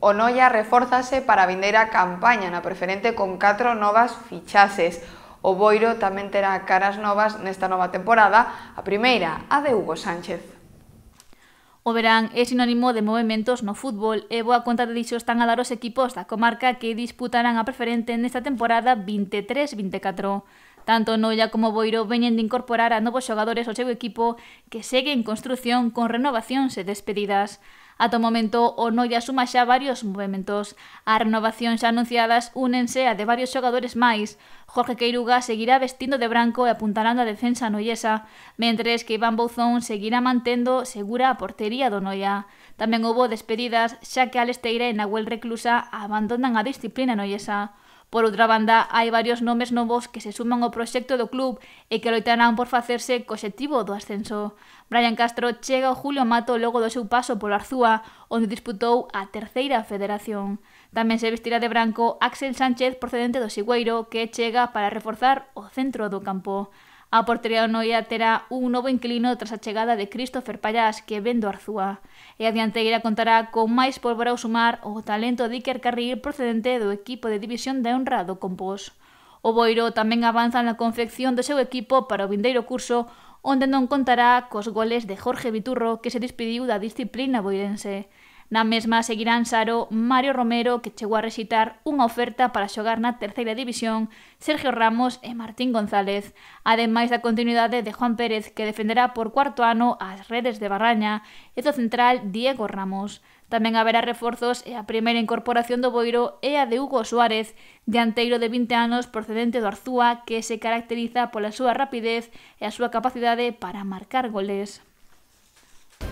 O Noia reforzase para a vindeira campaña na preferente con catro novas fichases. O Boiro tamén terá caras novas nesta nova temporada, a primeira, a de Hugo Sánchez. O verán é sinónimo de movimentos no fútbol e boa conta de diso están a dar os equipos da comarca que disputarán a preferente nesta temporada 23-24. Tanto Noia como Boiro veñen de incorporar a novos xogadores ao seu equipo que segue en construción con renovacións e despedidas. A to momento, o Noia suma xa varios movimentos. As renovacións xa anunciadas únense a de varios xogadores máis. Jorge Queiruga seguirá vestindo de branco e apuntarando a defensa noiesa, mentres que Iván Bouzón seguirá mantendo segura a portería do Noia. Tamén houbo despedidas, xa que Alesteira e Nahuel Reclusa abandonan a disciplina noiesa. Por outra banda, hai varios nomes novos que se suman ao proxecto do club e que loitarán por facerse co objetivo do ascenso. Brian Castro chega ao Julio Mato logo do seu paso polo Arzúa, onde disputou a terceira federación. Tamén se vestirá de branco Axel Sánchez procedente do Sigüeiro, que chega para reforzar o centro do campo. A portería noia terá un novo inquilino tras a chegada de Christopher Pallás que ven do Arzúa. E a dianteira contará con máis pólvora ao sumar o talento de Iker Carril procedente do equipo de división da honrado do Compós. O Boiro tamén avanza na confección do seu equipo para o vindeiro curso onde non contará cos goles de Jorge Viturro que se despediu da disciplina boirense. Na mesma seguirán Saro, Mario Romero, que chegou a recitar unha oferta para xogar na terceira división, Sergio Ramos e Martín González, ademais da continuidade de Juan Pérez, que defenderá por cuarto ano as redes de Barraña, e do central Diego Ramos. Tamén haberá reforzos e a primeira incorporación do Boiro é a de Hugo Suárez, dianteiro de 20 anos procedente do Arzúa, que se caracteriza pola súa rapidez e a súa capacidade para marcar goles.